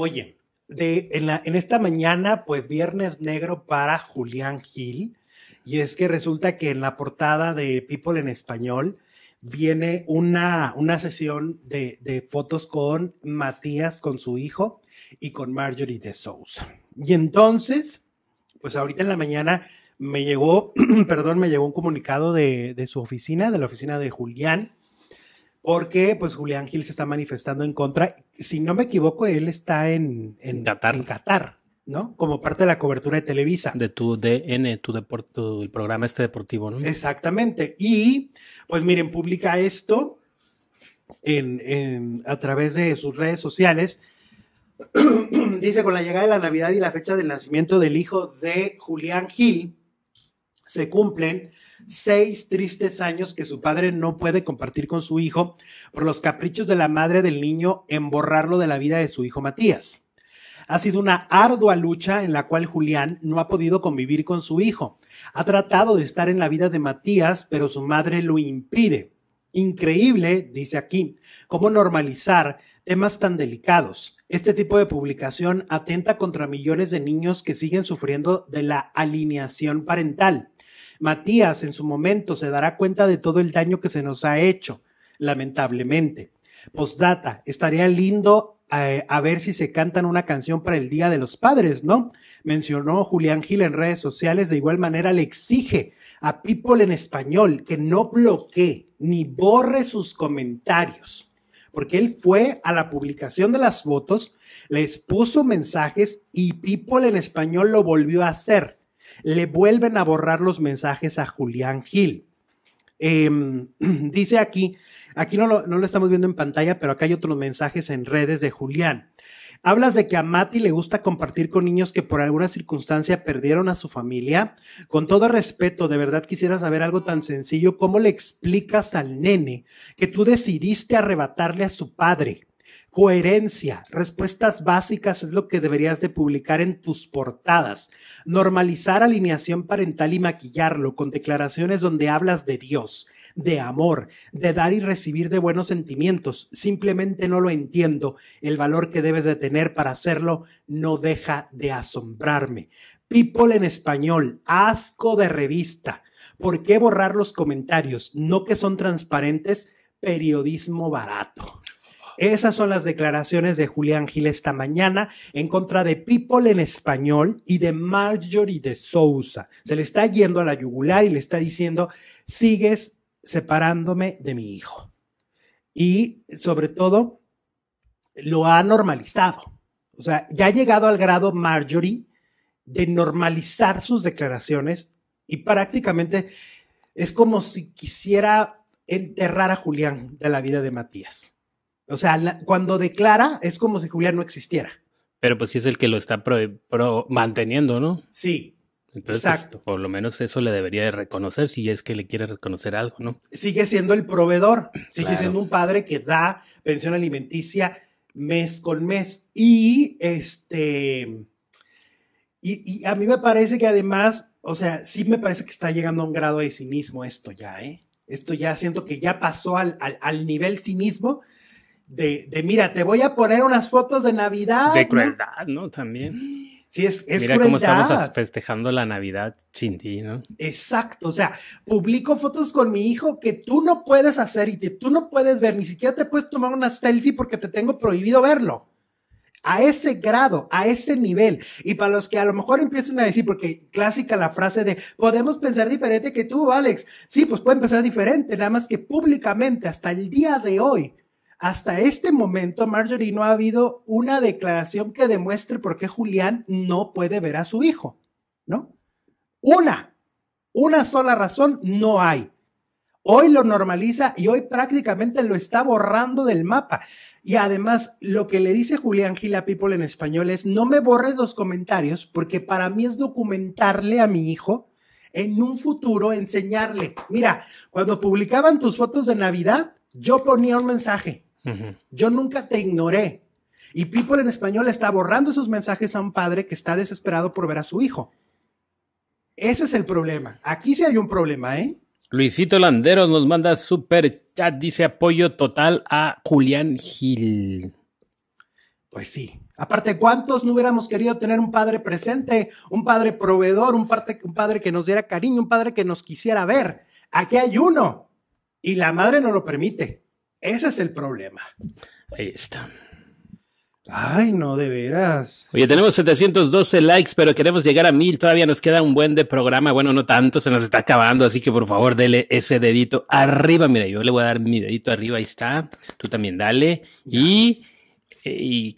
Oye, en, esta mañana, pues viernes negro para Julián Gil. Y es que resulta que en la portada de People en Español viene una, sesión de, fotos con Matías, con su hijo, y con Marjorie de Sousa. Y entonces, pues ahorita en la mañana me llegó, perdón, me llegó un comunicado de su oficina, de la oficina de Julián, porque pues Julián Gil se está manifestando en contra. Si no me equivoco, él está en, en, Qatar. ¿no? Como parte de la cobertura de Televisa. De tu DN, tu, deporte, el programa este deportivo, ¿no? Exactamente. Y pues miren, publica esto en, a través de sus redes sociales. Dice, con la llegada de la Navidad y la fecha del nacimiento del hijo de Julián Gil, se cumplen seis tristes años que su padre no puede compartir con su hijo por los caprichos de la madre del niño en borrarlo de la vida de su hijo Matías. Ha sido una ardua lucha en la cual Julián no ha podido convivir con su hijo. Ha tratado de estar en la vida de Matías, pero su madre lo impide. Increíble, dice aquí, cómo normalizar temas tan delicados. Este tipo de publicación atenta contra millones de niños que siguen sufriendo de la alineación parental. Matías en su momento se dará cuenta de todo el daño que se nos ha hecho, lamentablemente. Postdata, estaría lindo eh, a ver si se cantan una canción para el Día de los Padres, ¿no? Mencionó Julián Gil en redes sociales, de igual manera le exige a People en español que no bloquee ni borre sus comentarios, porque él fue a la publicación de las fotos, les puso mensajes y People en español lo volvió a hacer le vuelven a borrar los mensajes a Julián Gil. Em, dice aquí, aquí no lo, no lo estamos viendo en pantalla, pero acá hay otros mensajes en redes de Julián. Hablas de que a Mati le gusta compartir con niños que por alguna circunstancia perdieron a su familia. Con todo respeto, de verdad quisiera saber algo tan sencillo. ¿Cómo le explicas al nene que tú decidiste arrebatarle a su padre? Coherencia, respuestas básicas es lo que deberías de publicar en tus portadas. Normalizar alineación parental y maquillarlo con declaraciones donde hablas de Dios, de amor, de dar y recibir de buenos sentimientos. Simplemente no lo entiendo. El valor que debes de tener para hacerlo no deja de asombrarme. People en español, asco de revista. ¿Por qué borrar los comentarios? No que son transparentes, periodismo barato. Esas son las declaraciones de Julián Gil esta mañana en contra de People en español y de Marjorie de Sousa. Se le está yendo a la yugular y le está diciendo, sigues separándome de mi hijo. Y sobre todo, lo ha normalizado. O sea, ya ha llegado al grado Marjorie de normalizar sus declaraciones y prácticamente es como si quisiera enterrar a Julián de la vida de Matías. O sea, cuando declara es como si Julián no existiera. Pero pues sí es el que lo está manteniendo, ¿no? Sí. Pues, exacto. por lo menos eso le debería de reconocer si es que le quiere reconocer algo, ¿no? Sigue siendo el proveedor, sigue siendo un padre que da pensión alimenticia mes con mes. Y este. Y, a mí me parece que además, o sea, sí me parece que está llegando a un grado de cinismo esto ya, ¿eh? Esto ya siento que ya pasó al, al, al nivel cinismo de, mira, te voy a poner unas fotos de Navidad. De crueldad, ¿no? También. Sí, es, es Mira cómo estamos festejando la Navidad sin ¿no? Exacto, o sea, publico fotos con mi hijo que tú no puedes hacer y que tú no puedes ver, ni siquiera te puedes tomar una selfie porque te tengo prohibido verlo. A ese grado, a ese nivel. Y para los que a lo mejor empiecen a decir, porque clásica la frase de, podemos pensar diferente que tú, Alex. Sí, pues pueden pensar diferente, nada más que públicamente, hasta el día de hoy, hasta este momento, Marjorie no ha habido una declaración que demuestre por qué Julián no puede ver a su hijo, ¿no? Una, una sola razón no hay. Hoy lo normaliza y hoy prácticamente lo está borrando del mapa. Y además, lo que le dice Julián Gila People en español es, no me borres los comentarios porque para mí es documentarle a mi hijo en un futuro, enseñarle. Mira, cuando publicaban tus fotos de Navidad, yo ponía un mensaje. Yo nunca te ignoré. Y People en español está borrando esos mensajes a un padre que está desesperado por ver a su hijo. Ese es el problema. Aquí sí hay un problema, ¿eh? Luisito Landeros nos manda super chat, dice apoyo total a Julián Gil. Pues sí. Aparte, ¿cuántos no hubiéramos querido tener un padre presente, un padre proveedor, un padre que nos diera cariño, un padre que nos quisiera ver? Aquí hay uno y la madre no lo permite. Ese es el problema. Ahí está. Ay, no, de veras. Oye, tenemos 712 likes, pero queremos llegar a mil. Todavía nos queda un buen de programa. Bueno, no tanto, se nos está acabando, así que por favor, dele ese dedito arriba. Mira, yo le voy a dar mi dedito arriba, ahí está. Tú también dale. Y, eh, y